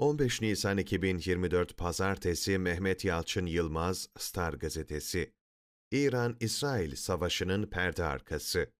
15 Nisan 2024 Pazartesi Mehmet Yalçın Yılmaz Star Gazetesi İran-İsrail Savaşı'nın perde arkası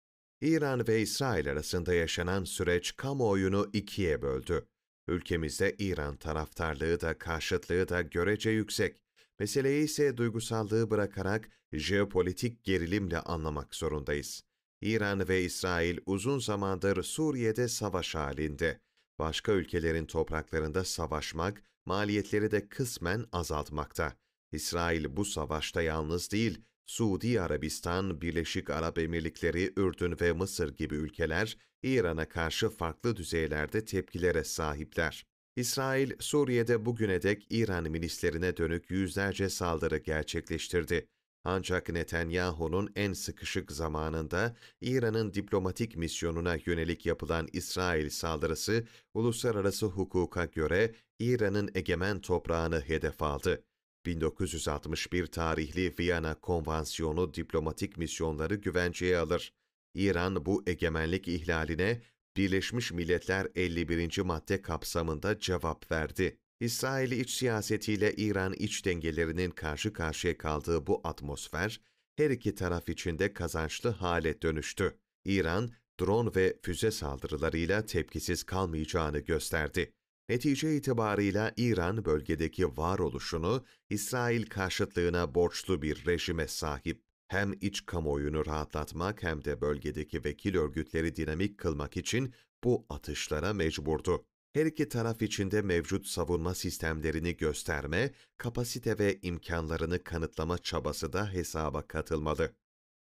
İran ve İsrail arasında yaşanan süreç kamuoyunu ikiye böldü. Ülkemizde İran taraftarlığı da karşıtlığı da görece yüksek. Meseleyi ise duygusallığı bırakarak jeopolitik gerilimle anlamak zorundayız. İran ve İsrail uzun zamandır Suriye'de savaş halinde başka ülkelerin topraklarında savaşmak, maliyetleri de kısmen azaltmakta. İsrail bu savaşta yalnız değil, Suudi Arabistan, Birleşik Arap Emirlikleri, Ürdün ve Mısır gibi ülkeler İran'a karşı farklı düzeylerde tepkilere sahipler. İsrail, Suriye'de bugüne dek İran milislerine dönük yüzlerce saldırı gerçekleştirdi. Ancak Netanyahu'nun en sıkışık zamanında İran'ın diplomatik misyonuna yönelik yapılan İsrail saldırısı uluslararası hukuka göre İran'ın egemen toprağını hedef aldı. 1961 tarihli Viyana Konvansiyonu diplomatik misyonları güvenceye alır. İran bu egemenlik ihlaline Birleşmiş Milletler 51. madde kapsamında cevap verdi. İsrail iç siyasetiyle İran iç dengelerinin karşı karşıya kaldığı bu atmosfer, her iki taraf içinde kazançlı hale dönüştü. İran, drone ve füze saldırılarıyla tepkisiz kalmayacağını gösterdi. Netice itibarıyla İran bölgedeki varoluşunu İsrail karşıtlığına borçlu bir rejime sahip. Hem iç kamuoyunu rahatlatmak hem de bölgedeki vekil örgütleri dinamik kılmak için bu atışlara mecburdu her iki taraf içinde mevcut savunma sistemlerini gösterme, kapasite ve imkanlarını kanıtlama çabası da hesaba katılmalı.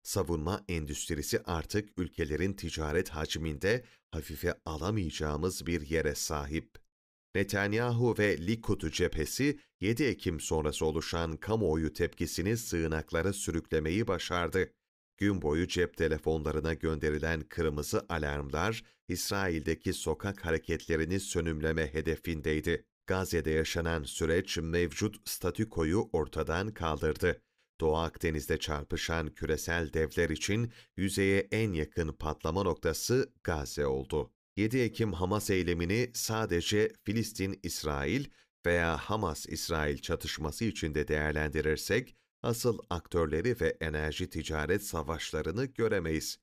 Savunma endüstrisi artık ülkelerin ticaret hacminde hafife alamayacağımız bir yere sahip. Netanyahu ve Likud cephesi 7 Ekim sonrası oluşan kamuoyu tepkisini sığınaklara sürüklemeyi başardı. Gün boyu cep telefonlarına gönderilen kırmızı alarmlar İsrail'deki sokak hareketlerini sönümleme hedefindeydi. Gazze'de yaşanan süreç mevcut statükoyu ortadan kaldırdı. Doğu Akdeniz'de çarpışan küresel devler için yüzeye en yakın patlama noktası Gazze oldu. 7 Ekim Hamas eylemini sadece Filistin-İsrail veya Hamas-İsrail çatışması içinde değerlendirirsek, asıl aktörleri ve enerji ticaret savaşlarını göremeyiz.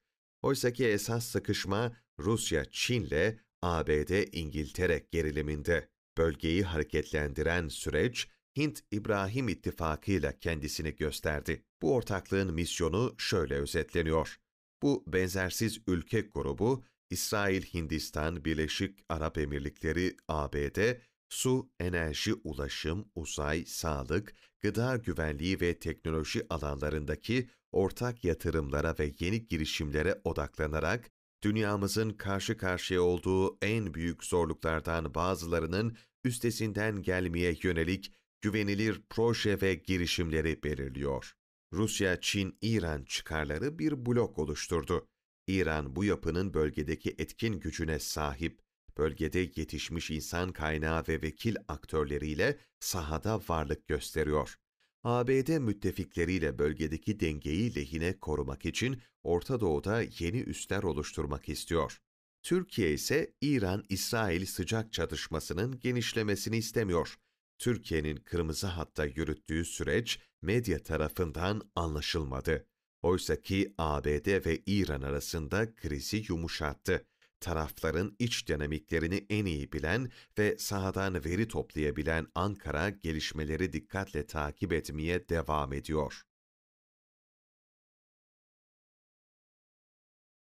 ki esas sıkışma Rusya-Çin'le ABD-İngiltere geriliminde. Bölgeyi hareketlendiren süreç Hint-İbrahim İttifakı ile kendisini gösterdi. Bu ortaklığın misyonu şöyle özetleniyor. Bu benzersiz ülke grubu İsrail, Hindistan, Birleşik Arap Emirlikleri, ABD su, enerji, ulaşım, uzay, sağlık, gıda güvenliği ve teknoloji alanlarındaki ortak yatırımlara ve yeni girişimlere odaklanarak dünyamızın karşı karşıya olduğu en büyük zorluklardan bazılarının üstesinden gelmeye yönelik güvenilir proje ve girişimleri belirliyor. Rusya, Çin, İran çıkarları bir blok oluşturdu. İran bu yapının bölgedeki etkin gücüne sahip bölgede yetişmiş insan kaynağı ve vekil aktörleriyle sahada varlık gösteriyor. ABD müttefikleriyle bölgedeki dengeyi lehine korumak için Orta Doğu'da yeni üsler oluşturmak istiyor. Türkiye ise İran-İsrail sıcak çatışmasının genişlemesini istemiyor. Türkiye'nin kırmızı hatta yürüttüğü süreç medya tarafından anlaşılmadı. Oysa ki ABD ve İran arasında krizi yumuşattı tarafların iç dinamiklerini en iyi bilen ve sahadan veri toplayabilen Ankara gelişmeleri dikkatle takip etmeye devam ediyor.